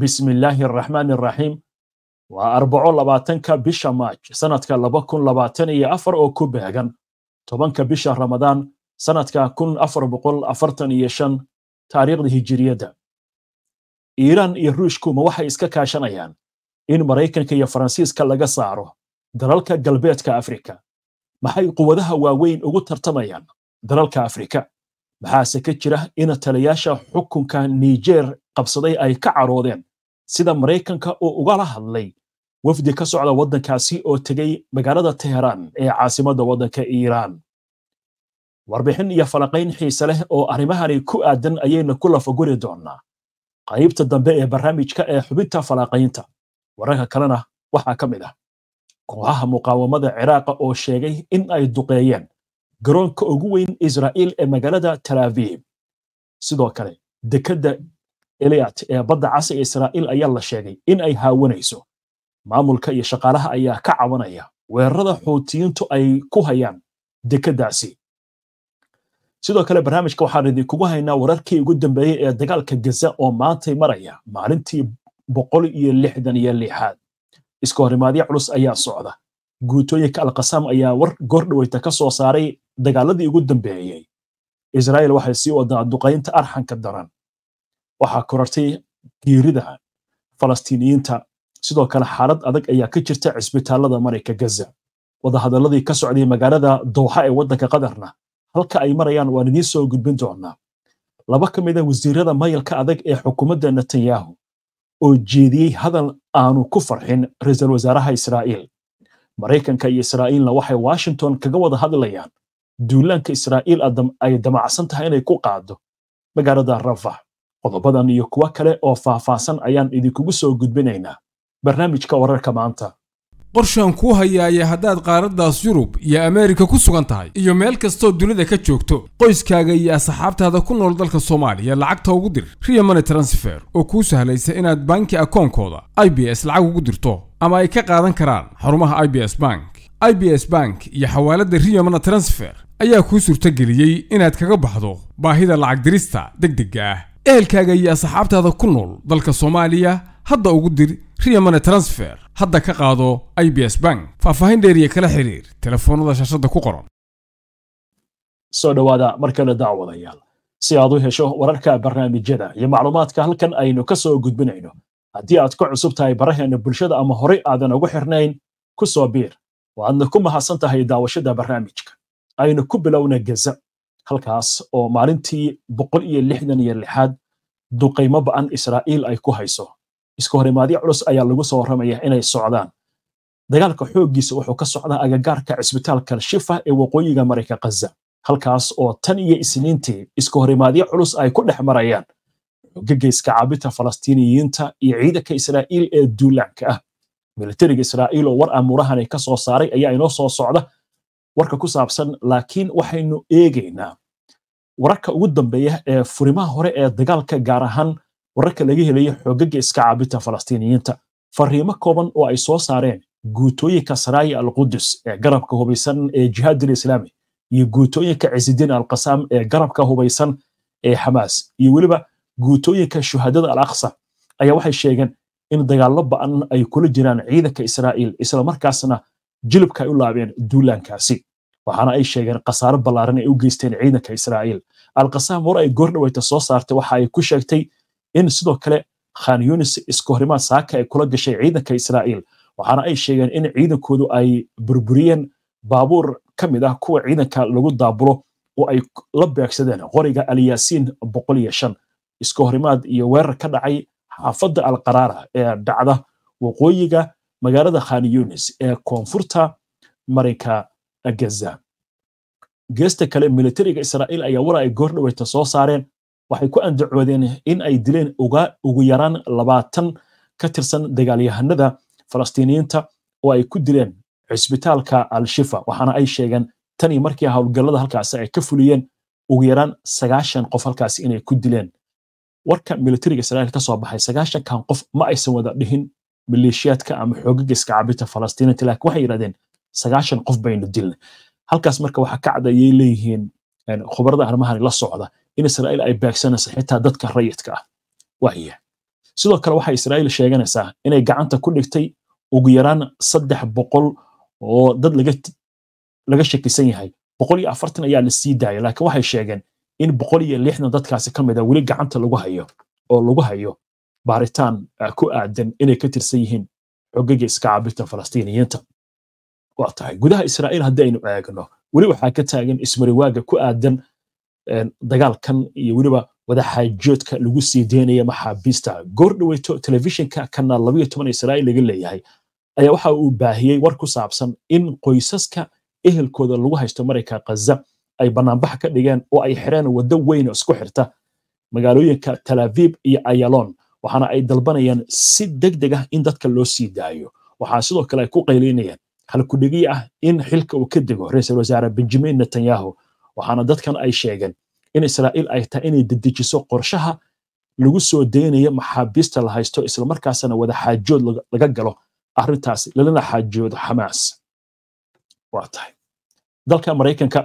bismillahi araxmaan araxiim waa arbaco labaatanka bisha maaj sanadka laba kun labaatan iyo afar oo ku beegan tobanka bisha ramadaan sanadka kun afar boqol afartan iyo shan taariikhda hijiriyadda iiraan iyo ruushkuma waxay iska kaashanayaan in maraykanka iyo faransiiska laga saaro dalalka galbeedka afrika maxay quwadaha waaweyn ugu tartamayaan dalalka afrika waxaase ka jira ina taliyaasha xukunka niijeer qabsaday ay ka caroodeen sida maraykanka uo ugala hadlay wafdi ka socda waddankaasi oo tegey magaalada teheraan ee caasimadda waddanka iiraan warbixin iyo falaqayn xiise leh oo arrimahani ku aadan ayayna ku lafaguri doonnaa qaybta dambe ee barnaamijka ee xubinta falaaqaynta wararka kalena waxaa ka mid ah kooxaha muqaawamada ciraaqa oo sheegay in ay duqeeyeen garoonka ugu weyn israa'iil ee magaalada talaabib sidoo kale dekadda eliyat ee badda cas ee israa'iil ayaa la sheegay in ay haawanayso maamulka iyo shaqaalaha ayaa ka cabanaya weerarada xuutiyiintu ay ku hayaan dekeddaasi sidoo kale barnaamijka waxaan idinkugu haynaa wararkii ugu dambeeyey ee dagaalka gaza oo maantay maraya maalintii boqol iyo lixdan iyo lixaad iska horimaadyo culus ayaa socda guutooyinka alqasam ayaa war gordhaweyta ka soo saaray dagaaladii ugu dambeeyey israa'iil waxay sii wadaa duqaynta arxanka daran waxaa korartay giirida falastiiniyiinta sidoo kale xaalad adag ayaa ka jirta cisbitaalada marayka gaza wadahadalladii ka socday magaalada dooxa ee waddanka qatarna halka ay marayaan waan idiin soo gudbin doonaa laba ka a ah wasiirada mayalka adag ee xukuumadda netanyahu oo jeediyey hadal aanu ku farxin ra-iisul wasaaraha israa'iil maraykanka iyo israa'iilna waxay washington kaga wada hadlayaan duulaanka israa'iil ay damacsan tahay inay ku qaado magaalada rafax qodobadan iyo kuwo kale oo faahfaahsan ayaan idinkugu soo gudbinaynaa barnaamijka wararka maanta qorshaan kuu hayaaye haddaad qaaraddaas yurub iyo ameerika ku sugan tahay iyo meel kastoo dunida ka joogto qoyskaaga iyo asxaabtaada ku nool dalka soomaaliya lacagta ugu dir riya money transfer oo kuu sahlaysa inaad banki akoonkooda i b s lacag ugu dirto ama ay ka qaadan karaan xarumaha i b s bank i b s bank iyo xawaaladda riya money transfer ayaa kuu suurtageliyey inaad kaga baxdo baahida lacag dirista degdega ah ehelkaaga iyo asxaabtaada ku nool dalka soomaaliya hadda ugu dir riyamane transfer hadda ka qaado i b s bank faahfaahin dheeriya kala xiriir telefoonada shaashadda ku qoran soo dhowaada mar kale daawadayaal si aad u hesho wararka barnaamijyada iyo macluumaadka halkan aynu ka soo gudbinayno haddii aad ka cusub tahay baraheenna bulshada ama horey aadan ugu xirnayn ku soo biir waadna ku mahadsan tahay daawashada barnaamijka ayna ku bilowna gaza halkaas oo maalintii boqol iyo lixdan iyo lixaad duqaymo ba'an israa'iil ay ku hayso iska horimaadyo culus ayaa lagu soo waramaya inay socdaan dagaalka xooggiisa wuxuu ka socdaa agagaarka cisbitaalka shifa ee waqooyiga marayka ghaza halkaas oo tan iyo isniintii iska horimaadyo culus ay ku dhex marayaan gagayska caabita falastiiniyiinta iyo ciidanka israa'iil ee duulaanka ah militariga israa'iil oo war amuurahan kasoo saaray ayaa inoo soo socda warka ku saabsan laakiin waxaynu eegaynaa wararka ugu dambeeya ee furimaha hore ee dagaalka gaar ahaan wararka laga helayo xoogaga iska caabinta falastiiniyiinta fariimo kooban oo ay soo saareen guutooyinka saraayi alqudus ee garabka hubaysan ee jihaadul islaami iyo guutooyinka cisidiin alqasaam ee garabka hubaysan ee xamaas iyo weliba guutooyinka shuhadada alaqsa ayaa waxay sheegeen in dagaallo ba'an ay kula jiraan ciidanka israa'iil islamarkaasna jilibka ay u laabeen duulaankaasi waxaana ay sheegeen khasaaro ballaaran ay u geysteen ciidanka israa'iil alkasaam war ay goordhaweyta soo saartay waxa ay ku sheegtay in sidoo kale khan yunis iskohrimaad saaka ay kula gashay ciidanka israa'iil waxaana ay sheegeen in ciidankoodu ay burburiyeen baabuur ka mid ah kuwa ciidanka lagu daabulo oo ay la beegsadeen qoriga alyasiin boqol iyo shan iskohrimaad iyo weerar ka dhacay xaafadda alqaraara ee dhacda waqooyiga magaalada khan yunis ee koonfurta marinka gaza geesta kale militariga israa'iil ayaa war ay goor dhaweyta soo saareen waxay ku andacoodeen in ay dileen ugu yaraan labaatan ka tirsan dagaalyahanada falastiiniyiinta oo ay ku dileen cisbitaalka al-shifa waxaana ay sheegeen tan markii howlgallada halkaasi ay ka fuliyeen ugu yaraan sagaashan qof halkaasi inay ku dileen warka militariga israiil kasoo baxay sagaashankan qof ma aysan wada dhihin maleeshiyaadka ama xoogaga iska cabinta falastiiniinta laakiin waxay yidhahdeen sagaashan qof baynu dilna halkaas marka waxaa ka cad ayay leeyihiin khubarada arrimahani la socda in israa'iil ay beegsanayso xitaa dadka rayidka ah waya sidoo kale waxaa israa'iil sheeganaysaa inay gacanta ku dhigtay ugu yaraan saddex boqol oo dad laga shakisan yahay boqol iyo afartan ayaa la sii daaya laakiin waxay sheegeen in boqol iyo lixdan dadkaasi ka mid a ah weli gacanta lagu hayo oo lagu hayo baaritaan eh, ku aadan inay ka tirsan yihiin xogaga iska caabirta falastiiniyiinta waa tahay gudaha israa'iil haddii aynu eegno weli waxaa ka taagan ismariwaaga ku aadan dagaalkan iyo weliba wadaxaajoodka lagu sii deynaya maxaabiista goor dhaweyto telefishinka kanaal labayo toban israa'iil laga leeyahay ayaa waxa uu baahiyey war ku saabsan in qoysaska ehelkooda lagu haysto marayka khaza ay banaanbax ka dhigeen oo ay xireen waddo weyn isku xirta magaalooyinka talaviib iyo ayalon waxaana ay dalbanayaan si deg deg ah in dadka loo sii daayo waxaa sidoo kale ay ku qaylinayaan halkudhigi ah in xilka uu ka dego ra-isul wasaare benjamin netanyahu waxaana dadkan ay sheegeen in israa'iil ay tahay inay dedejiso qorshaha lagu soo daynayo maxaabiista la haysto islamarkaasana wada xaajood laga galo arrintaasi lalana xaajoodo xamaas waa tahay dalka maraykanka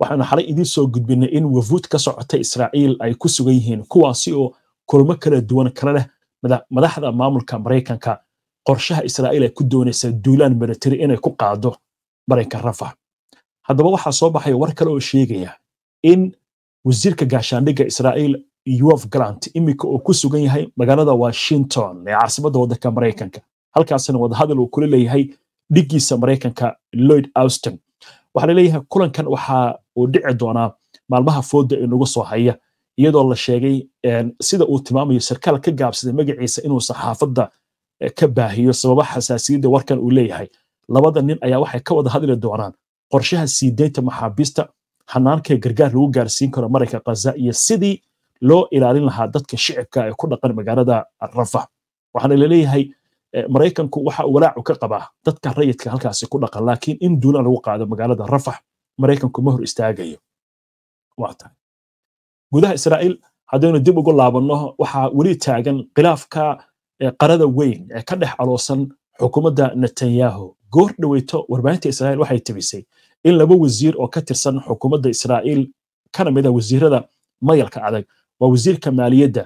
waxaanu xalay idiin soo gudbinay in wafuud ka socota israa'iil ay ku sugan yihiin kuwaasi oo kulmo kala duwan kala leh madaxda maamulka maraykanka qorshaha israa'iil ay ku doonaysaa duulaan milatari inay ku qaado marinka rafa haddaba waxaa soo baxay war kale oo sheegaya in wasiirka gaashaandhigga israa'iil yof grant iminka uu ku sugan yahay magaalada washington ee caasimadda waddanka maraykanka halkaasina wadahadal uu kula leeyahay dhiggiisa maraykanka lloyd austin waxaa la kulankan waxa uu dhici doonaa maalmaha fooda inagu soo haya iyadoo la sheegay eh, sida uu tilmaamayo sarkaal ka gaabsaday magaciisa inuu saxaafadda ka baahiyo sababaha xasaasiyadda warkan uu leeyahay labada nin ayaa waxay ka wada hadli doonaan qorshaha sii deynta maxaabiista hanaanka gargaar lagu gaarsiin karo marayka khaza iyo sidii loo ilaalin lahaa dadka shicibka ee ku dhaqan magaalada rafa waxaana laleeyahay maraykanku waxa uu walaacu ka qabaa dadka rayidka halkaasi ku dhaqan laakiin in duulaan lagu qaado magaalada rafax maraykanku ma hor istaagayo gudaha israa'iil haddaynu dib ugu laabanno waxaa weli taagan khilaafka ee qarada weyn ee ka dhex aloosan xukuumadda netanyahu goor dhaweyto warbaahinta israa'iil waxay tebisay in laba wasiir oo ka tirsan xukuumadda israa'iil kana mid ah wasiirada mayalka adag waa wasiirka maaliyadda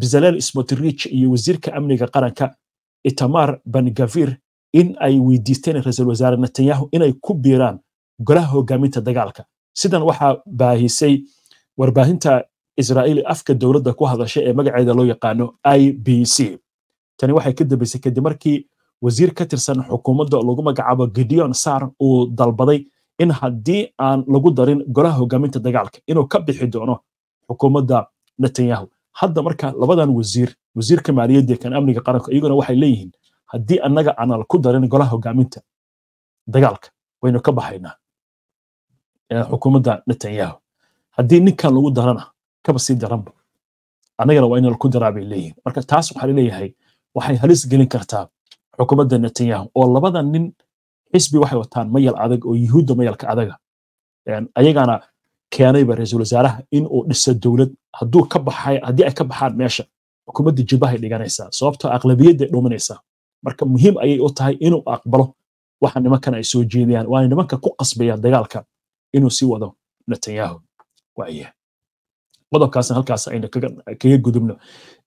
bezalel smotrich iyo wasiirka amniga qaranka itamar bangavir in ay weydiisteen ra-iisul wasaare netanyahu inay ku biiraan golaha hogaaminta dagaalka sidan waxaa baahisay warbaahinta israa'iil afka dowladda ku hadasha ee magaceeda loo yaqaano i b c tani waxay ka dambaysay kadib markii wasiir ka tirsan xukuumadda lagu magacaabo gideon sar uu dalbaday in haddii aan lagu darin golaha hogaaminta dagaalka inuu ka bixi doono xukuumadda netanyahu hadda marka labadan wasiir wasiirka maaliyadda kan amniga qaranka iyaguna waxay leeyihiin haddii annaga aanan ku darin golaha hogaaminta dagaalka waynu ka baxaynaa xukuumadda netanyahu haddii ninkan lagu darana kaba sii daranba annagana waa inaan ku daraa bay leeyihiin marka taas waxaa leeyahay waxay halis gelin kartaa xukuumadda netanyahu oo labada nin xisbi waxay wataan mayal adag oo yuhuudda mayalka adaga ayagana keenayba ra-iisul wasaaraha in uu dhiso dowlad hadduu ka baxay haddii ay ka baxaan meesha xukuumadda jilbahay dhiganaysaa sababtoo ah aqlabiyadday dhuminaysaa marka muhiim ayay u tahay inuu aqbalo waxa nimankan ay soo jeediyaan waana nimanka ku qasbayaan dagaalka inuu sii wado netanyahu waayaha qodobkaasna halkaas aynu kaga gudubno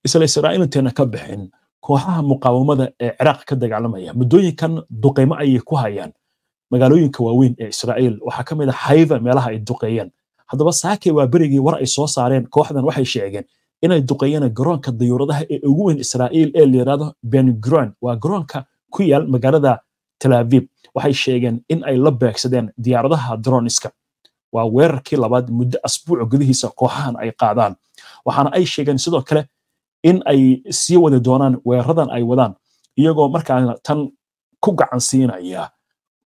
isla israa'iil ka bixin kooxaha muqaawamada ee ciraaq ka dagaalamaya muddooyinkan duqeymo ayay ku hayaan magaalooyinka waaweyn ee israa'iil waxaa ka mid a ah xayfa meelaha ay duqeeyaan haddaba saakay waa berigii war ay soo saareen kooxdan waxay sheegeen inay duqeeyaan garoonka dayuuradaha ee ugu weyn israa'iil ee layidhahdo benguran waa garoonka ku yaal magaalada tel aviv waxay sheegeen in ay la beegsadeen diyaaradaha droniska waa weerarkii labaad muddo asbuuc gudihiisa kooxahan ay qaadaan waxaana ay sheegeen sidoo kale in ay sii wadi doonaan weeradan ay wadaan iyagoo markaana tan ku gacan siinaya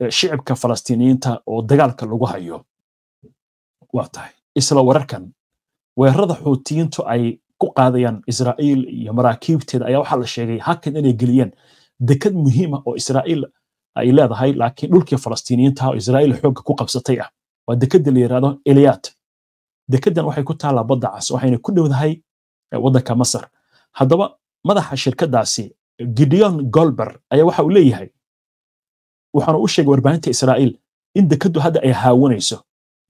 eh, shicibka falastiiniyiinta oo dagaalka lagu hayo waa tahay isla wararkan weerarada xuutiyiintu ay ku qaadayaan israa'iil iyo maraakiibteeda ayaa waxaa la sheegay hakan inay geliyeen dekad muhiima ah oo israa'iil ay leedahay laakiin dhulkii falastiiniyiinta oo israa'iil xoogga ku qabsatay ah waa dekadda la yidhaahdo eliyaad dekaddan waxay ku taallaa badda cas waxayna ku dhowdahay eh, waddanka masar haddaba madaxa shirkadaasi gideon golber ayaa waxa uu leeyahay waxaanu u sheegay warbaahinta israa'iil in dekaddu hadda ay haawanayso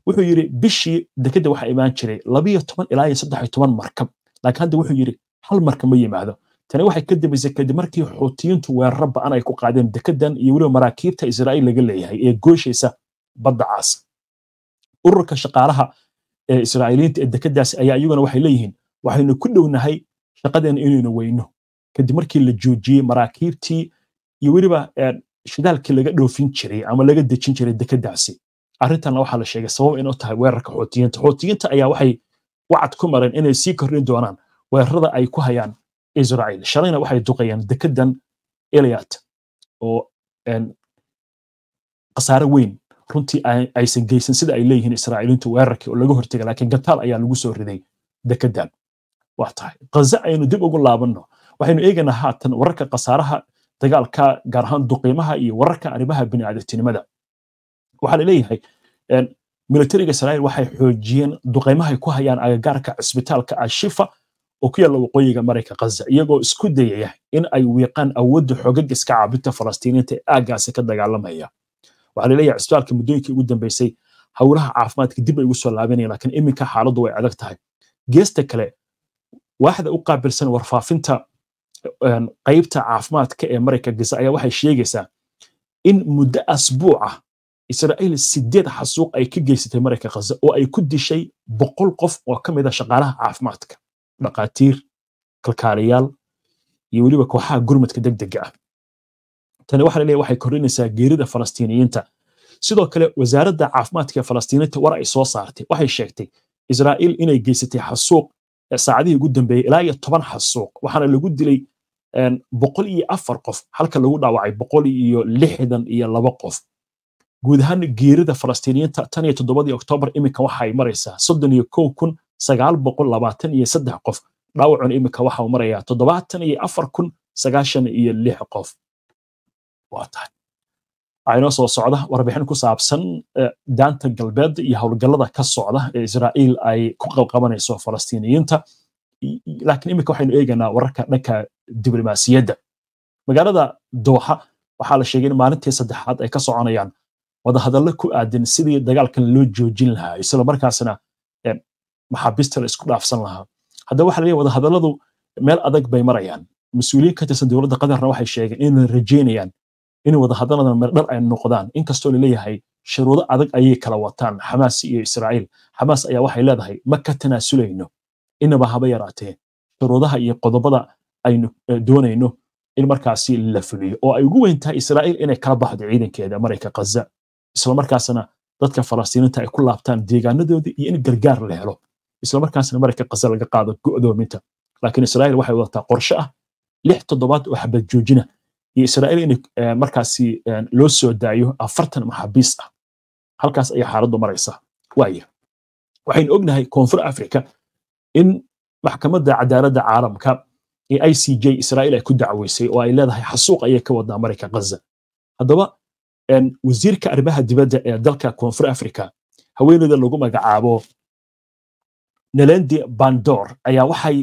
wuxuu yidhi bishii dekadda waxaa imaan jiray labiyo toban ilaa iyo saddex iyo toban markab laakiin hadda wuxuu yidhi hal markab ma yimaado tani waxay ka dambaysay kadib markii xuutiyiintu weeraro ba'an ay ku qaadeen dekeddan iyo weliba maraakiibta israa'iil laga leeyahay ee gooshaysa badda caas ururka shaqaalaha ee israa'iiliyiinta ee dekeddaasi ayaa iyaguna waxay leeyihiin waxaynu ku dhownahay shaqadeena inaynu weyno kadib markii la joojiyey maraakiibtii iyo weliba shidaalkii laga dhoofin jiray ama laga dejin jiray dekadaasi arrintanna waxaa la sheegay sabab inuu tahay weerarka xootiyiinta xootiyiinta ayaa waxay wacad ku mareen inay sii kordhin doonaan weerarada ay ku hayaan israa'iil shalayna waxay duqayeen dekadan eliyat oo khasaare weyn runtii aysan geysan sida ay leeyihiin israa'iiliintu weerarkii oo laga hortegay laakiin gataal ayaa lagu soo riday dekedan waa tahay aynu dib ugu laabanno waxaynu eegaynaa haatan wararka khasaaraha dagaalka gaar ahaan duqiimaha iyo wararka arrimaha bini'aadamtinimada waxaa la militariga israa'iil waxay xoojiyeen duqaymahay ku hayaan agagaarka cisbitaalka ashifa oo ku yaalla waqooyiga marayka khaza iyagoo isku dayaya in ay wiiqaan awoodda xoogag iska caabinta falastiiniinta ee aaggaasi ka dagaalamaya waxaa la cisbitaalka muddooyinkii ugu dambeysay howlaha caafimaadka dib bay ugu soo laabanayeen laakiin iminka xaaladdu way adag tahay geesta kale waaxda u qaabilsan warfaafinta qaybta caafimaadka ee marayka gisa ayaa waxay sheegaysaa in muddo asbuuca ah, israa'iil sideed xasuuq ay ka geysatay marayka khaza oo ay ku dishay boqol qof oo ka mid a ah shaqaalaha caafimaadka dhaqaatiir kalkaaliyaal iyo weliba kooxaha gurmadka degdega ah tani waxa laleeyahay waxay kordhinaysaa geerida falastiiniyiinta sidoo kale wasaaradda caafimaadka ee falastiiniinta war ay soo saartay waxay sheegtay israa'iil inay geysatay xasuuq saacadihii ugu dambeeyey ilaa iyo toban xasuuq waxaana lagu dilay boqol iyo afar qof halka lagu dhaawacay boqol iyo lixdan iyo laba qof guud ahaan geerida falastiiniyiinta tan iyo toddobadii oktoobar iminka waxay maraysaa soddon iyo kow kun sagaal boqol labaatan iyo saddex qof dhaawacun iminka waxau maraya toddobaatan iyo afar kun sagaashan iyo lix qof waa tahay aynoo soo socda warbixin ku saabsan eh, daanta galbeed iyo howlgallada ka socda ee israa'iil ay ku qabqabanayso falastiiniyiinta laakiin iminka waxaynu eeganaa wararka dhanka diblomaasiyadda magaalada dooxa waxaa la sheegay in maalintii saddexaad ay ka soconayaan wadahadallo ku aadan sidii dagaalkan loo joojin lahaa isla markaasna eh, maxaabiista la isku dhaafsan lahaa haddaba waxa leeyahay wadahadalladu meel adag bay marayaan mas-uuliyiin ka tirsan dowladda qatarna waxay sheegeen inay rajeynayaan in wada hadaladan meerdhar ay noqdaan inkastoo laleeyahay shuruudo adag ayay kala wataan xamaas iyo israa'iil xamaas ayaa waxay leedahay ma ka tanaasulayno inaba haba yaraatee shuruudaha iyo qodobada aynu eh, doonayno in markaasi la fuliyo oo ay ugu weyn tahay israa'iil inay kala baxdo ciidankeeda marayka khaza islamarkaasna dadka falastiiniinta ay ku laabtaan deegaanadoodii iyo in gargaar la helo islamarkaasna marayka khaza laga qaado go'doominta laakiin israa'iil waxay wadataa qorshe ah lix toddobaad oo xabad joojina iyo israa'iil in eh, markaasi eh, loo soo daayo afartan maxaabiis ah halkaas ayaa xaaladdu maraysa waaya waxayn ognahay koonfur africa in maxkamadda cadaaladda caalamka ee i c j israa'iil ay ku dacweysay oo ay leedahay xasuuq ayay ka wadnaa marayka ghaza haddaba eh, wasiirka arrimaha dibadda ee dalka koonfur africa haweeneyda lagu magacaabo nelendi bandor ayaa waxay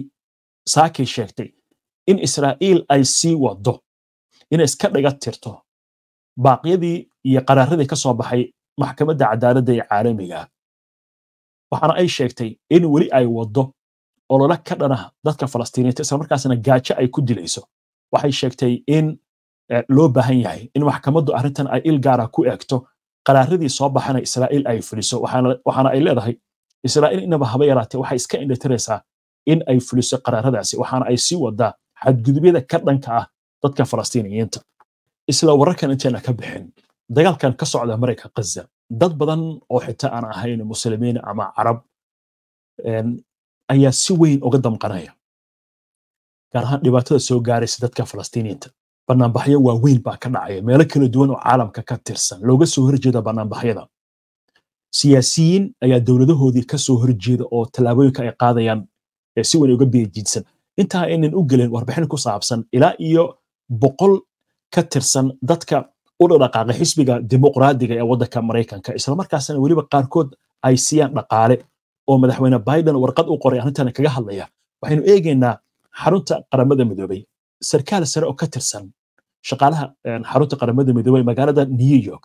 saakay sheegtay in israa'iil ay sii wado inay iska dhiga tirto baaqyadii iyo qaraaradii kasoo baxay maxkamadda cadaaladda ee caalamiga waxaana ay sheegtay in weli ay waddo olole ka dhana dadka falastiiniinta islamarkaasna gaajo ay ku dilayso waxay sheegtay in e, loo baahan yahay in maxkamaddu arrintan ay il gaara ku eegto qaraaradii soo baxana israa'iil ay fuliso waxaana ay leedahay israa'iil inaba haba yaraatee waxay iska indhatiraysaa in ay fuliso qaraaradaasi waxaana ay sii wadaa xadgudubyada ka dhanka ah dadka falastiiniyiinta isla wararkan intayna ka bixin dagaalkan ka socda maraykan kaza dad badan oo xitaa aan ahayn muslimiin ama carab ayaa si weyn uga damqanaya gaar ahaan dhibaatada soo gaaraysa dadka falastiiniyiinta banaanbaxyo waaweyn baa ka dhacaya meelo kala duwan oo caalamka ka tirsan looga soo horjeeda banaanbaxyada siyaasiyiin ayaa dowladahoodii ka horjeeda oo tallaabooyinka ay qaadayaan si weyn uga biyajiidsan intaa aynan u gelin warbixin ku saabsan ilaa iyo boqol ka tirsan dadka u dhaqaaqa xisbiga dimuqraadiga ee waddanka maraykanka islamarkaasna weliba qaarkood ay siiyaan dhaqaale oo madaxweyne biden warqad u qoray arrintan kaga hadlaya waxaynu eegaynaa xarunta qaramada midoobey sarkaal sare oo ka tirsan shaqaalaha xarunta qaramada midoobey magaalada new york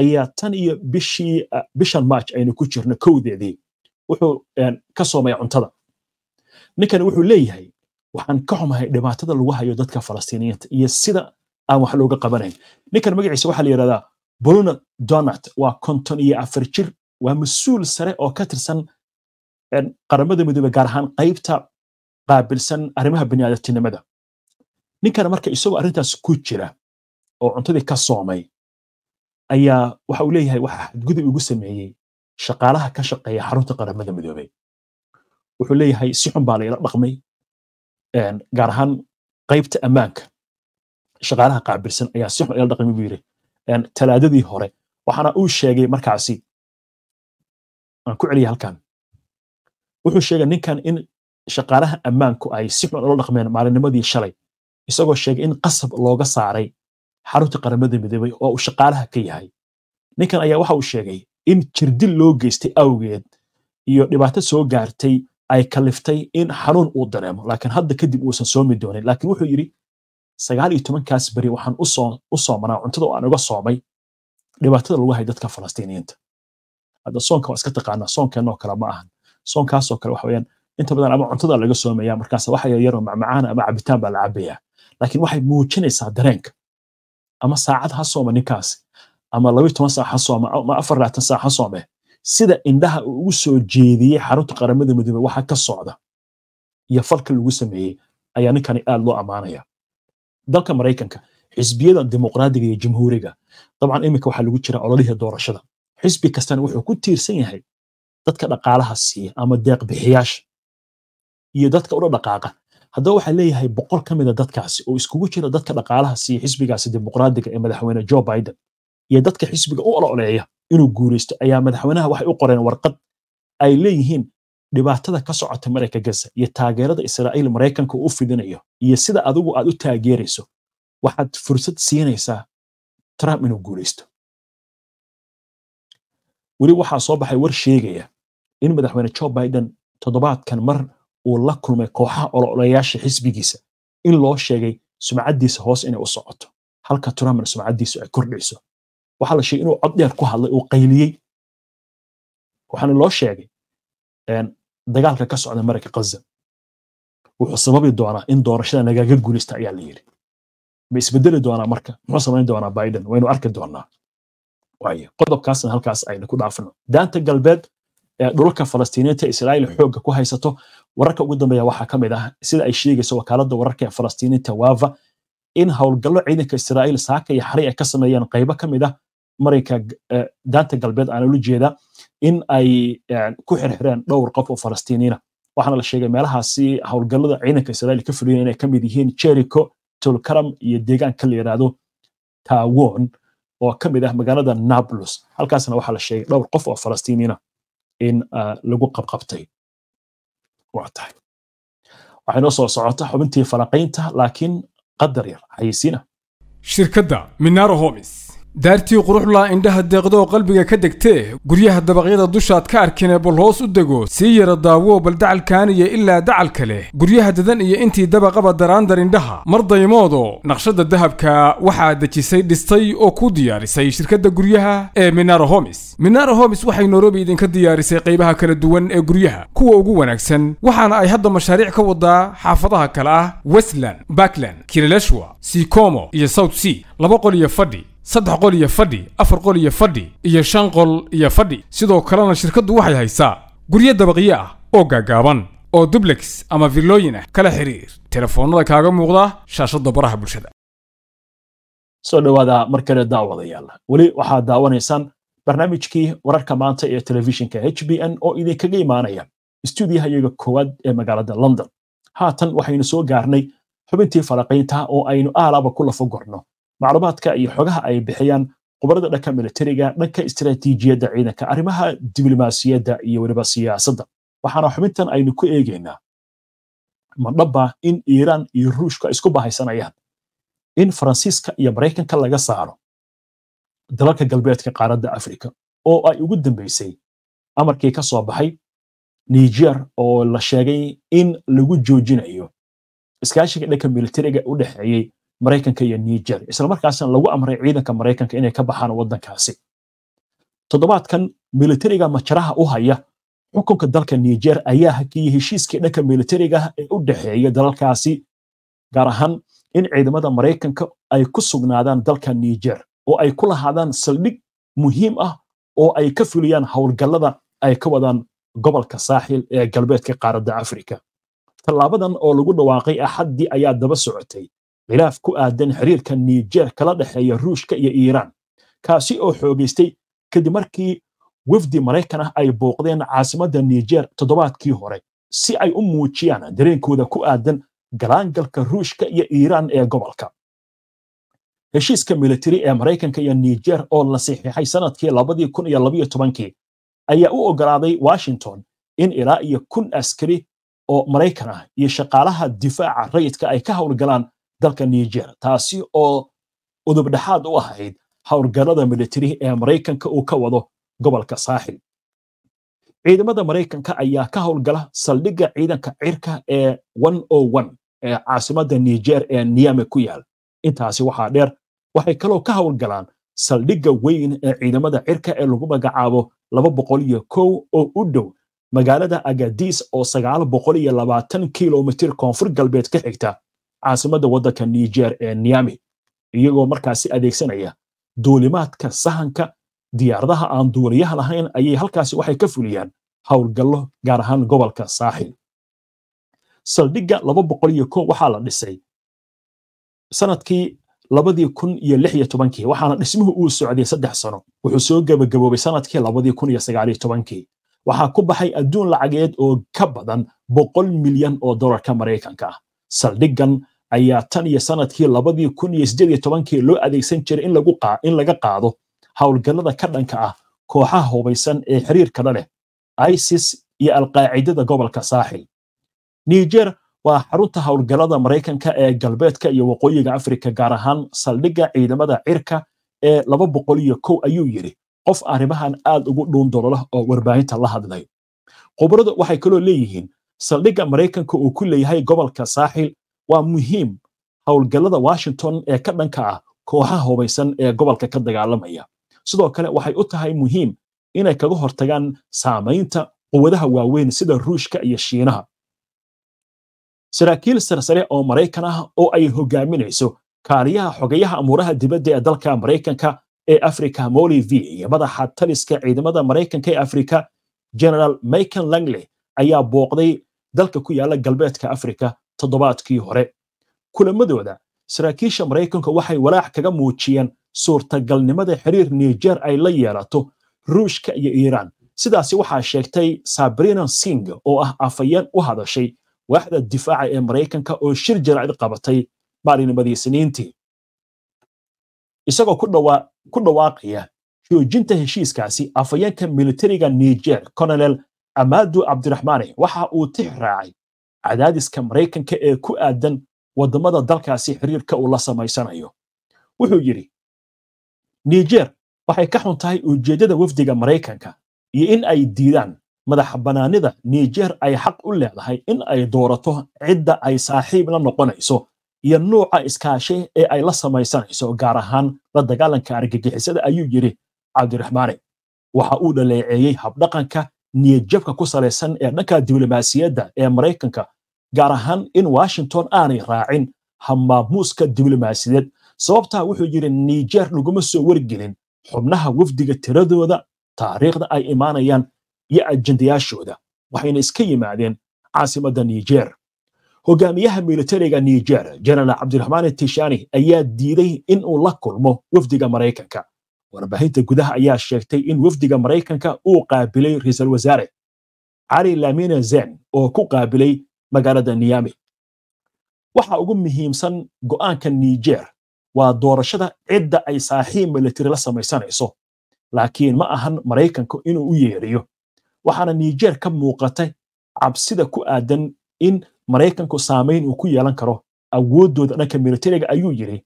ayaa tan iyo bishii bishan march aynu ku jirno kowdeedii wuxuu ka soomaya cuntada ninkani wuxuu leeyahay waxaan ka xumahay dhibaatada lagu hayo dadka falastiiniyiinta iyo sida aan wax looga qabanayn ninkan magaciisa waxaa la yidhahdaa bruno donat waa konton iyo afar jir waa mas-uul sare oo ka tirsan qaramada midoobe gaar ahaan qaybta qaabilsan arrimaha biniaadamtinimada ninkan marka isagoo arrintaas ku jira oo cuntadii ka soomay ayaa waxa uu leeyahay waxa xadgudub igu sameeyey shaqaalaha ka shaqeeya xarunta qaramada midoobe wuxuu leeyahay si xun baa layla dhaqmay gaar ahaan qaybta ammaanka shaqaalaha qaabirsan ayaa si xun ila dhaqmi buu yiri talaadadii hore waxaana uu sheegay markaasi aan ku celiya halkan wuxuu sheegay ninkan in shaqaalaha ammaanku ay si xun ula dhaqmeen maalinimadii shalay isagoo sheegay in qasab looga saaray xarunta qaramada midoobay oo uu shaqaalaha ka yahay ninkan ayaa waxa uu sheegay in jirdil loo geystay awgeed iyo dhibaato soo gaartay ay kaliftay in xanuun uu dareemo laakiin hadda kadib uusan soomi doonin laakiin wuxuu yidhi sagaal iyo tobankaas beri waxaan u soomanaa cuntada oo aan uga soomay dhibaatada lagu hay dadka falastiiniyiinta hadda soonka waa iska taqaanaa soonkeenoo kale ma ahan soonkaasoo kale waxa weeyaan inta badan ama cuntada laga soomaya markaas waxa yaryaroo macmacaana ama cabitaan baa la cabayaa laakiin waxay muujinaysaa dareenka ama saacad ha sooma ninkaasi ama labiyo toban saac ha sooma ama afar laatan saac ha soome sida indhaha uu ugu soo jeediyey xarunta qaramada midoobe waxa ka socda iyo falka lagu sameeyey ayaa ninkani aad loo ammaanaya dalka maraykanka xisbiyadan dimuqraadiga iyo jamhuuriga dabcan iminka waxaa lagu jira ololihii doorashada xisbi kastana wuxuu ku tiirsan yahay dadka dhaqaalaha siiya ama deeq bixiyaasha iyo dadka ula dhaqaaqa haddaba waxaa leeyahay boqol ka mida ah dadkaasi oo iskugu jira dadka dhaqaalaha siiya xisbigaasi dimuqraadiga ee madaxweyne joe biden iyo dadka xisbiga u ololeeya inuu guuleysto ayaa madaxweynaha waxay u qoreen warqad ay leeyihiin dhibaatada ka socota marayka gaza iyo taageerada israa'iil maraykanka uu fidinayo iyo sida adigu aad u taageerayso waxaad fursad siinaysaa trump inuu guuraysto weli waxaa soo baxay war sheegaya in madaxweyne jo biden toddobaadkan mar uu la kulmay kooxaha ololayaasha xisbigiisa in loo sheegay sumcaddiisa hoos inay u socoto halka trumpna sumcaddiisu ay kordhicso waxaa la sheegay inuu cod dheer ku hadlay uu qayliyey waxaana loo sheegay dagaalka ka socda marayka ghaza wuxuu sababi doonaa in doorashada nagaga guulaysta ayaa la yiri ma isbedeli doonaa marka muxuu samayn doonaa biden waynu arki doonaa waayo qodobkaasna halkaas ayna ku dhaafino daanta galbeed ee dhulalka falastiiniinta israa'iil xoogga ku haysato wararka ugu dambeeya waxaa ka mid ah sida ay sheegayso wakaaladda wararka ee falastiiniinta wava in howlgallo ciidanka israa'iil saaka iyo xari ay ka sameeyeen qaybo ka mid ah marayka eh, daanta galbeed aan ula jeeda in ay eh, ku xirxireen dhowr qof oo falastiiniina waxaana la sheegay meelahaasi howlgallada ciidanka israa'iil ka fuliyeen inay ka mid yihiin jericho tulkaram iyo deegaanka la yidhaahdo tawon oo ka mid ah magaalada nablus halkaasna waxaa la sheegay dhowr qof oo falastiiniina in ah, lagu qabqabtay waa waxaynoo soo socota xubintii falanqaynta laakiin qadar yar xayisiina shirkadda minaro homes daartii quruxlaa indhaha deeqdoo qalbiga ka degtee guryaha dabaqyada dushaad ka arkinee bal hoos u dego sii yara daawo bal dacalkaaniya ilaa dacalka leh guryaha dadan iyo intii dabaqaba daraandar indhaha mar daymoodo naqshadda dahabka waxaa dejisay dhistay oo ku diyaarisay shirkadda guryaha ee minara homis minara homis waxay nairobi idinka diyaarisay qaybaha kala duwan ee guryaha kuwa ugu wanaagsan waxaana ay hadda mashaariic ka wadaa xaafadaha kale ah westland bakland kilaleshwa sikomo iyo south sea laba qol iyo fadhi saddex qol iyo fadhi afar qol iyo fadhi iyo shan qol iyo fadhi sidoo kalena shirkaddu waxay haysaa guryo dabaqyo ah oo gaagaaban oo dublex ama villooyin ah kala xidhiir telefoonada kaaga muuqda shaashadda baraha bulshada soo dhowaada mar kale daawadayaal weli waxaad daawanaysaan barnaamijkii wararka maanta ee telefishinka h b n oo idinkaga imaanaya stuudiyahayaga koowaad ee magaalada london haatan waxaynu soo gaarnay xubintii falaqaynta oo aynu aalaba ku lafo gorno macluumaadka iyo xogaha ay bixiyaan khubarada dhanka militariga dhanka istaraatiijiyadda ciidanka arrimaha diblomaasiyadda iyo weliba siyaasadda waxaana xubintan aynu ku eegaynaa madhabba in iiraan iyo ruushka isku bahaysanayaan in faransiiska iyo maraykanka laga saaro dalalka galbeedka qaaradda africa oo ay ugu dambeysay amarkii kasoo baxay niger oo la sheegay in lagu joojinayo iskaashiga dhanka militariga u dhexeeyey maraykanka iyo niger islamarkaasna lagu amray ciidanka maraykanka inay ka baxaan waddankaasi toddobaadkan militariga majaraha u haya xukunka dalka niger ayaa hakiyey heshiiskii dhanka militarigaah ee u dhexeeya dalalkaasi gaar ahaan in ciidamada maraykanka ay ku sugnaadaan dalka niger oo ay ku lahaadaan saldhig muhiim ah oo ay ka fuliyaan howlgallada ay ka wadaan gobolka saaxil ee galbeedka qaaradda afrika tallaabadan oo lagu dhawaaqay axaddii ayaa daba socotay khilaaf ku aadan xiriirka niijeer kala dhexeeya ruushka iyo iiraan kaasi oo xoogaystay kadib markii wafdi maraykan ah ay booqdeen caasimada niijer toddobaadkii hore si ay u muujiyaan dareenkooda ku aadan galaangalka ruushka iyo iiraan ee gobolka heshiiska militari ee maraykanka iyo niijer oo la saxiixay sanadkii labadii kun iyo labaiyo tobankii ayaa u ogolaaday washington in ilaa iyo kun askari oo maraykan ah iyo shaqaalaha difaaca rayidka ay ka howlgalaan dalka niger taasi oo udub u ahayd howlgallada militari ee maraykanka uu ka wado gobolka saaxil ciidamada maraykanka ayaa ka howlgala saldhigga ciidanka cirka ee o oh ee caasimadda niger ee niyame ku yaal intaasi waxaa dheer waxay kaloo ka howlgalaan saldhigga weyn ee ciidamada cirka ee lagu magacaabo oo u dhow magaalada agadiis oo kilomitir koonfur galbeed ka xigta caasimada wadanka niger ee niyami iyagoo markaasi adeegsanaya duulimaadka sahanka diyaaradaha aan duuliyaha lahayn ayay halkaasi waxay ka fuliyaan howlgallo gaar ahaan gobolka saaxil saldhigga waxaa la dhisay sanadkii labadii kun iyo lix iyo tobankii waxaana dhismuhu uu socday saddex sano wuxuu soo gebagaboobay sanadkii labadii kun iyo sagaaliyo tobankii waxaa ku baxay adduun lacageed oo ka badan boqol milyan oo dollarka maraykanka ah saldhiggan ayaa tan iyo sanadkii labadii kun iyo sideed iyo tobankii loo adeegsan jiray in lagu in laga qaado howlgallada ka dhanka ah kooxaha hubaysan ee xiriirkala leh isis iyo alqaacidada gobolka saaxil niger waa xarunta howlgallada maraykanka ee galbeedka iyo waqooyiga afrika gaar ahaan saldhigga ciidamada cirka ee laba boqol iyo kow ayuu yidhi qof arrimahan aad ugu dhuundololah oo warbaahinta la hadlay khubradu waxay kaloo leeyihiin saldhigga maraykanka uu ku leeyahay gobolka saaxil waa muhiim howlgallada washington ee ka dhanka ah kooxaha hubaysan ee gobolka ka dagaalamaya sidoo kale waxay u tahay muhiim inay kaga hortagaan saamaynta quwadaha waaweyn sida ruushka iyo shiinaha saraakiil sarsare oo maraykan ah oo ay hogaaminayso kaaliyaha xogayaha amuuraha dibadda ee dalka maraykanka ee africa molivi iyo madaxa taliska ciidamada maraykanka ee afrika generaal michael langley ayaa booqday dalka ku yaala galbeedka africa toddobaadkii hore kulamadooda saraakiisha maraykanka waxay walaac kaga muujiyeen suurtagalnimada xiriir niijeer ay la yeelato ruushka iyo iiraan sidaasi waxaa sheegtay sabrina sing oo ah afayeen u hadashay waaxda difaaca ee maraykanka oo shir jaraacid qabatay maalinimadii siniintii isagoo ku dhawaaqaya joojinta heshiiskaasi afhayeenka militariga niijeer colonel amaadu cabdiraxmaane waxa uu tix raacay cadaadiska maraykanka ee ku aadan waddamada dalkaasi xiriirka uu la samaysanayo wuxuu yidhi niijer waxay ka xun tahay ujeeddada wafdiga maraykanka iyo in ay diidaan madax bannaanida niijer ay xaq u leedahay in ay doorato cidda ay saaxiib la noqonayso iyo nuuca iskaashi ee ay la samaysanayso gaar ahaan la dagaalanka argagixisada ayuu yidhi cabdiraxmaane waxa uu dhaleeceeyey habdhaqanka niyajabka ku salaysan ee dhanka diblomaasiyadda ee maraykanka gaar ahaan in washington aanay raacin hamaamuuska diblomaasiyadeed sababtaa wuxuu yidhi niijeer laguma soo wargelin xubnaha wafdiga tiradooda taariikhda ay imaanayaan iyo ajendayaashooda waxayna iska yimaadeen caasimadda niijeer hogaamiyaha militariga niijeer jenaraal cabdiraxmaan tishani ayaa diiday in uu la kulmo wafdiga maraykanka warbaahinta gudaha ayaa sheegtay in wafdiga maraykanka uu qaabilay ra-iisul wasaare cali lamine zen oo ku qaabilay magaalada niyami waxa ugu muhiimsan go'aanka niijeer waa doorashada cidda ay saaxiib militari la samaysanayso laakiin ma ahan maraykanka inuu u yeeriyo waxaana niijeer ka muuqatay cabsida ku aadan in maraykanku saamayn uu ku yeelan karo awooddooda dhanka milatariga ayuu yidhi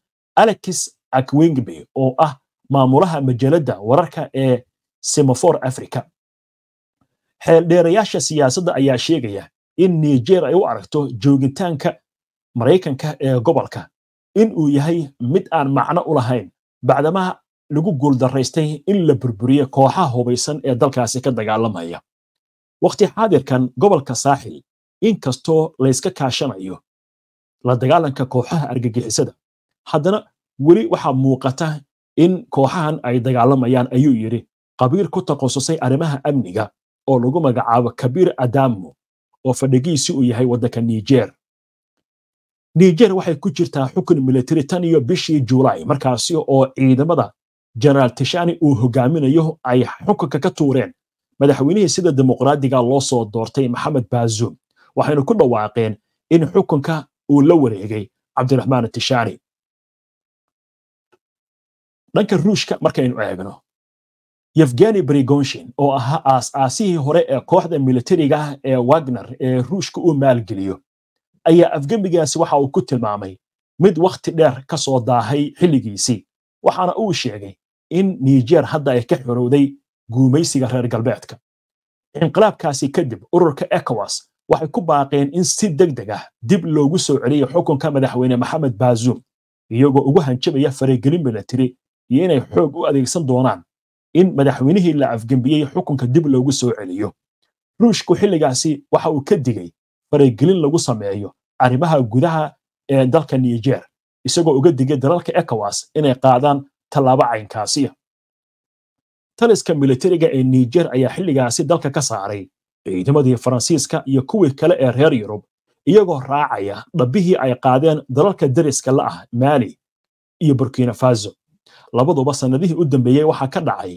alex akwengbe oo ah maamulaha majaladda wararka ee semafor africa xeeldheerayaasha siyaasadda ayaa sheegaya in niger ay u aragto joogitaanka maraykanka ee gobolka in uu yahay mid aan macno u lahayn bacdamaha lagu guuldaraystay in la burburiyo kooxaha hubaysan ee dalkaasi ka dagaalamaya wakhti xaadirkan gobolka saaxil inkastoo layska kaashanayo la dagaalanka kooxaha argagixisada haddana weli waxaa muuqata in kooxahan ay dagaalamayaan ayuu yidhi qabiil ku takhasusay arrimaha amniga oo lagu magacaabo kabiir adamo oo fadhigiisi uu yahay waddanka niijer niijer waxay ku jirtaa xukun militari tan iyo bishii juulay markaasi oo ciidamada jenaraal tishani uu hogaaminayo ay xukunka ka tuureen madaxweynihii sida dimuqraadiga loo soo doortay maxamed baazuum waxaynu ku dhawaaqeen in xukunka uu la wareegay cabdiraxmaan tishani dhanka ruushka markaynu eegno yevgeni brigonshin oo ahaa aas-aasihii hore ee kooxda militariga ah ee wagner ee ruushka u maalgeliyo ayaa afgembigaasi waxa uu ku tilmaamay mid wakhti dheer ka soo daahay xilligiisii waxaana uu sheegay in niijer hadda ay ka xorowday guumaysiga reer galbeedka inqilaabkaasi kadib ururka ekowas waxay ku baaqeen in si deg deg ah dib loogu soo celiyo xukunka madaxweyne maxamed baazum iyagoo ugu hanjabaya faragelin milatari iyo inay xoog u adeegsan doonaan in madaxweynihii la afgembiyey xukunka dib loogu soo celiyo ruushku xilligaasi waxa uu ka digay faragelin lagu sameeyo arrimaha gudaha ee dalka niger isagoo uga digay dalalka ekowas inay qaadaan tallaabo caynkaasiya taliska militariga ee niger ayaa xilligaasi dalka ka saaray ciidamadii faransiiska iyo kuwii kale ee reer yurub iyagoo raacaya dhabbihii ay qaadeen dalalka deriska la ah maali iyo burkina faso labaduba sanadihii u dambeeyey waxaa ka dhacay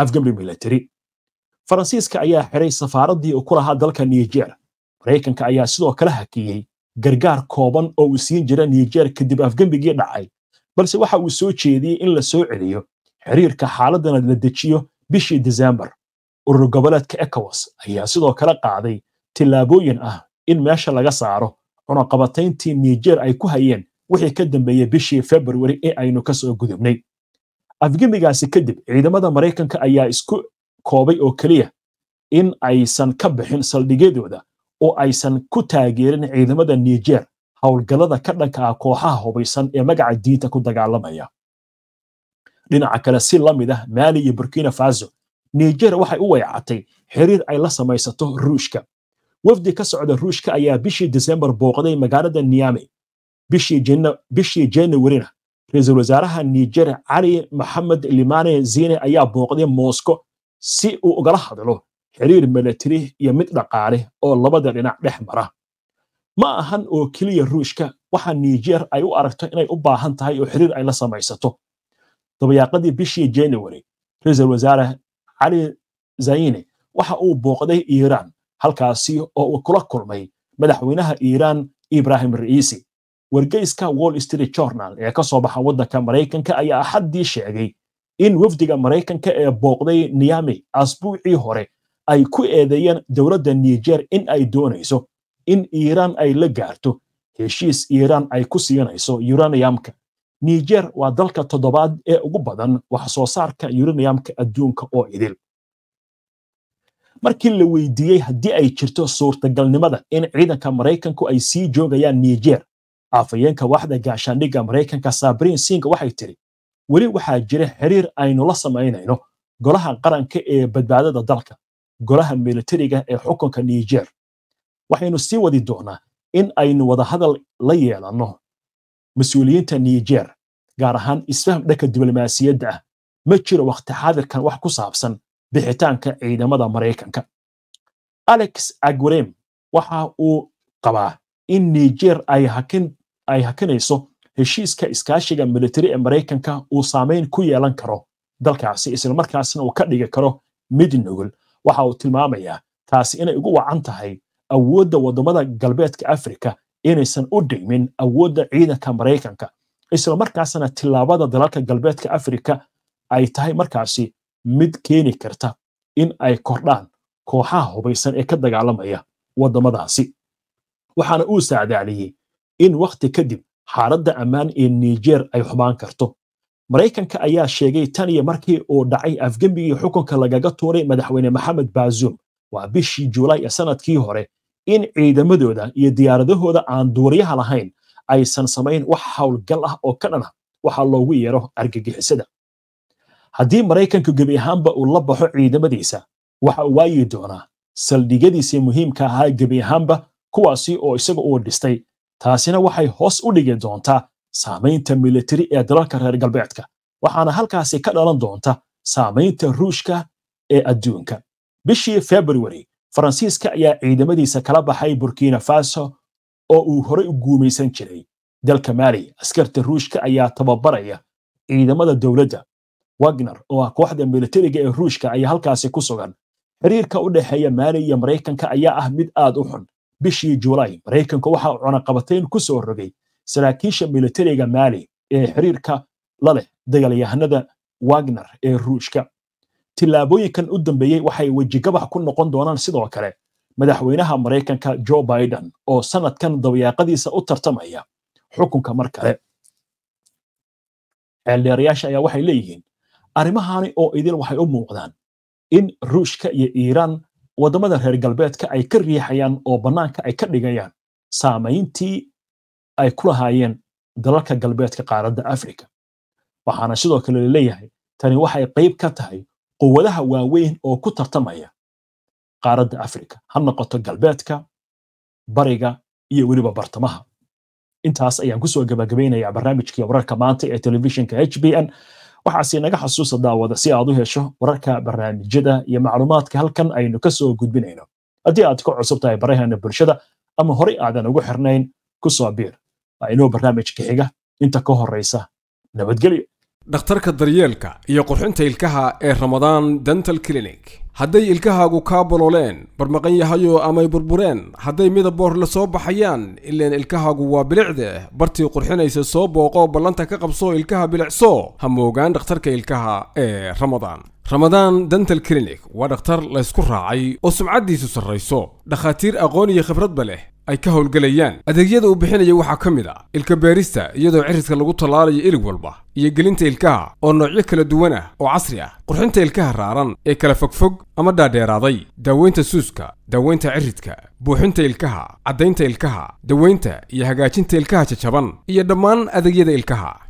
afgabri milatary faransiiska ayaa xiray safaaraddii u ku lahaa dalka niger maraykanka ayaa sidoo kale hakiyey gargaar kooban oo uu siin jira niger kadib afgembigii dhacay balse waxa uu soo jeediyey in la soo celiyo xiriirka xaaladana la dejiyo bishii disembar urur goboleedka ekowas ayaa sidoo kale qaaday tillaabooyin ah in meesha laga saaro cunaqabatayntii niger ay ku hayeen wixii ka dambeeyey bishii februari ee aynu ka soo gudubnay afgemigaasi kadib ciidamada maraykanka ayaa isku koobay oo keliya in aysan ka bixin saldhigyadooda oo aysan ku taageerin ciidamada niger howlgallada ka dhanka ah kooxaha hubaysan ee magaca diinta ku dagaalamaya dhinaca kale si la mid ah maali iyo burkina faso niger waxay u weecatay xiriir ay la samaysato ruushka wafdi ka socda ruushka ayaa bishii disembar booqday magaalada niyame bishii januwarina ra-iisul wasaaraha niger cali maxamed limane zine ayaa booqday mosco si uu ugala hadlo xiriir milatari iyo mid dhaqaale oo labada dhinac dhex mara ma ahan oo keliya ruushka waxa niger ay u aragto inay u baahan tahay oo xiriir ay la samaysato dabayaaqadii bishii january ra-iisul wasaare cali zayine waxa uu booqday iiraan halkaasi oo uu kula kulmay madaxweynaha iiraan ibrahim ra'iisi wargeyska wall street journal ee ka soo baxa waddanka maraykanka ayaa axaddii sheegay in wafdiga maraykanka ee booqday niyami asbuucii hore ay ku eedeeyeen dowladda niger in ay doonayso in iiraan ay la gaarto heshiis iiraan ay ku siinayso uraniyamka niger waa dalka toddobaad ee ugu badan wax soo saarka uraniyamka adduunka oo idil markii la weydiiyey haddii ay jirto suurtagalnimada in ciidanka maraykanku ay sii joogayaan niger afayeenka waaxda gaashaandhigga maraykanka saabrin singa waxay tiri weli waxaa jira xiriir aynu la samaynayno golaha qaranka ee badbaadada dalka golaha militariga ee xukunka niijeer waxaynu sii wadi doonaa in aynu wadahadal la yeelanno mas-uuliyiinta niijeer gaar ahaan isfaham dhanka diblomaasiyadda ah ma jiro wakhti xaadirkan wax ku saabsan bixitaanka ciidamada maraykanka alex agurem waxa uu qabaa in niijeer ay hakin ay hakinayso heshiiska iskaashiga militari ee maraykanka uu saamayn ku yeelan karo dalkaasi islamarkaasna uu ka dhigi karo mid nugul waxa uu tilmaamayaa taasi inay ugu wacan tahay awoodda waddamada galbeedka afrika inaysan u dhigmin awoodda ciidanka maraykanka islamarkaasna tilaabada dalalka galbeedka afrika ay tahay markaasi mid keeni karta in ay kordhaan kooxaha hubaysan ee ka dagaalamaya wadamadaasi waxaana uu saadaaliyey in wakhti kadib xaaladda ammaan ee niijeer ay xumaan karto maraykanka ayaa sheegay tan iyo markii uu dhacay afgembigii xukunka lagaga tuuray madaxweyne maxamed baazuum waa bishii juulaay ee sanadkii hore in ciidamadooda iyo diyaaradahooda aan duuryaha lahayn aysan samayn wax howlgal ah oo ka dhan ah waxaa loogu yeero argagixisada haddii maraykanku gebi ahaanba uu la baxo ciidamadiisa waxa uu waayi doonaa saldhigyadiisii muhiimka ahaa gebi ahaanba kuwaasi oo isaga uu dhistay taasina waxay hoos u dhigi doontaa saamaynta militari ee dalalka reer galbeedka waxaana halkaasi ka dhalan doonta saamaynta ruushka ee adduunka bishii februari faransiiska ayaa ciidamadiisa kala baxay burkina faso oo uu horey u guumaysan jiray dalka maali askarta ruushka ayaa tababaraya ciidamada dowladda wagner oo ah kooxda militariga ee ruushka ayaa halkaasi ku sugan xiriirka u dhexeeya maali iyo maraykanka ayaa ah mid aad u xun bishii Juulaay Mareykanku waxa cunaqabatayn ku soo rogay saraakiisha militariga maali ee xiriirka la leh dagaalyahanada Wagner ee Ruushka tillaabooyinkan u dambeeyey waxay wejigabax ku noqon doonaan sidoo kale madaxweynaha maraykanka jo Biden oo sanadkan dabayaaqadiisa u tartamaya xukunka mar kale xeeldheerayaasha ayaa waxay leeyihiin arrimahani oo idin waxay u muuqdaan in ruushka iyo iiraan waddamada reer galbeedka ay ka riixayaan oo bannaanka ay ka dhigayaan saamayntii ay ku lahaayeen dalalka galbeedka qaaradda africa waxaana sidoo kale laleeyahay tani waxay qayb ka tahay quwadaha waaweyn oo ku tartamaya qaaradda africa ha noqoto galbeedka bariga iyo weliba bartamaha intaas ayaan kusoo soo gabagabaynayaa barnaamijkii wararka maanta ee telefishinka h b n waxaase inaga xasuusa daawada si aad u hesho wararka barnaamijyada iyo macluumaadka halkan aynu ka soo gudbinayno haddii aad ka cusub tahay baraheena bulshada ama horey aadan ugu xirnayn ku soo biir waa inuu barnaamijka xiga inta ka horraysa nabadgelyo dhakhtarka daryeelka iyo qurxinta ilkaha ee ramadaan dental clinic hadday ilkahaagu kaa bolooleen barmaqan yahayo amay burbureen hadday midaboor la soo baxayaan ileen ilkahaagu waa bilicde bartii qurxinaysa soo booqo ballanta ka qabso ilkaha bilicsoo ha moogaan dhakhtarka ilkaha ee ramadaan ramadaan dental clinic waa dhakhtar laysku raacay oo sumcaddiisu sarrayso dhakhaatiir aqoon iyo khibradba leh ay ka howlgelayaan adeegyada uu bixinaya waxaa ka mid a ah ilka beerista iyadoo cirridka lagu tallaalayo ilig walba iyo gelinta ilkaha oo noocyo kala duwan ah oo casri ah qurxinta ilkaha raaran ee kala fogfog ama dhaadheeraaday daaweynta suuska daaweynta ciridka buuxinta ilkaha caddaynta ilkaha daweynta iyo hagaajinta ilkaha jajaban iyo dhammaan adeegyada ilkaha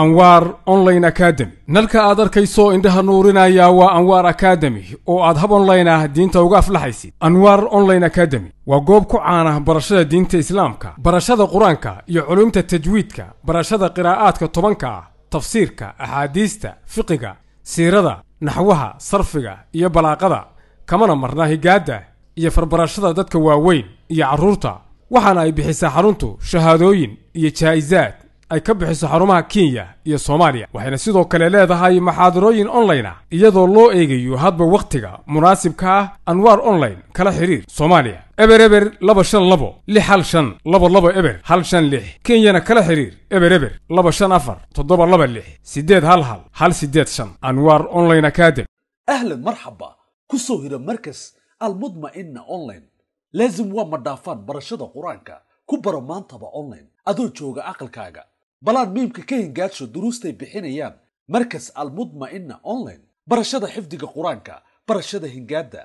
anwaar online academy nalka aad arkayso indhaha nuurinaya waa anwaar akademi oo aad hab online ah diinta uga aflaxaysid anwaar online academy waa goob ku caan ah barashada diinta islaamka barashada qur-aanka iyo culimta tajwiidka barashada qiraa'aadka tobanka ah tafsiirka axaadiista fiqiga siirada naxwaha sarfiga iyo balaaqada kamana marna higaadda iyo farbarashada dadka waaweyn iyo carruurta waxaana ay bixisaa xaruntu shahaadooyin iyo jaa'isaad ay ka bixiso xarumaha kenya iyo soomaaliya waxayna sidoo kale leedahay maxaadarooyin onlayn ah iyadoo loo eegayo hadba wakhtiga munaasibka ah anwaar online kala xiriir soomaaliya eber eber laba shan labo lix hal shan labo labo eber hal shan lix kenyana kala xiriir eber eber laba shan afar toddoba laba lix siddeed hal hal hal siddeed shan anwaar online academy ahlan marxaba ku soo hiro markas almudma'ina online laazim waa madhaafaan barashada qur-aanka ku baro maantaba online adoo jooga aqalkaaga balaad miimka ka hingaadsho duruustay bixinayaan markas almudma'ina online barashada xifdiga qur-aanka barashada hingaadda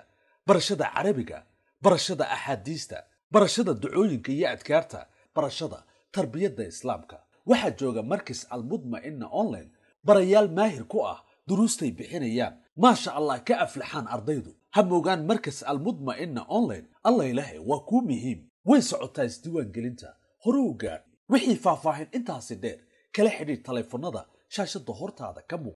barashada carabiga barashada axaadiista barashada ducooyinka iyo adkaarta barashada tarbiyadda islaamka waxaa jooga markas almudma'ina online barayaal maahir ku ah duruustay bixinayaan maasha allah ka aflaxaan ardaydu ha moogaan markas almudma'ina online allah waa kuu muhiim way socotaa isdiiwaangelinta hore u gaadh wixii faahfaahin intaasi dheer kala xidhiir taleefanada shaashada hortaada ka muuq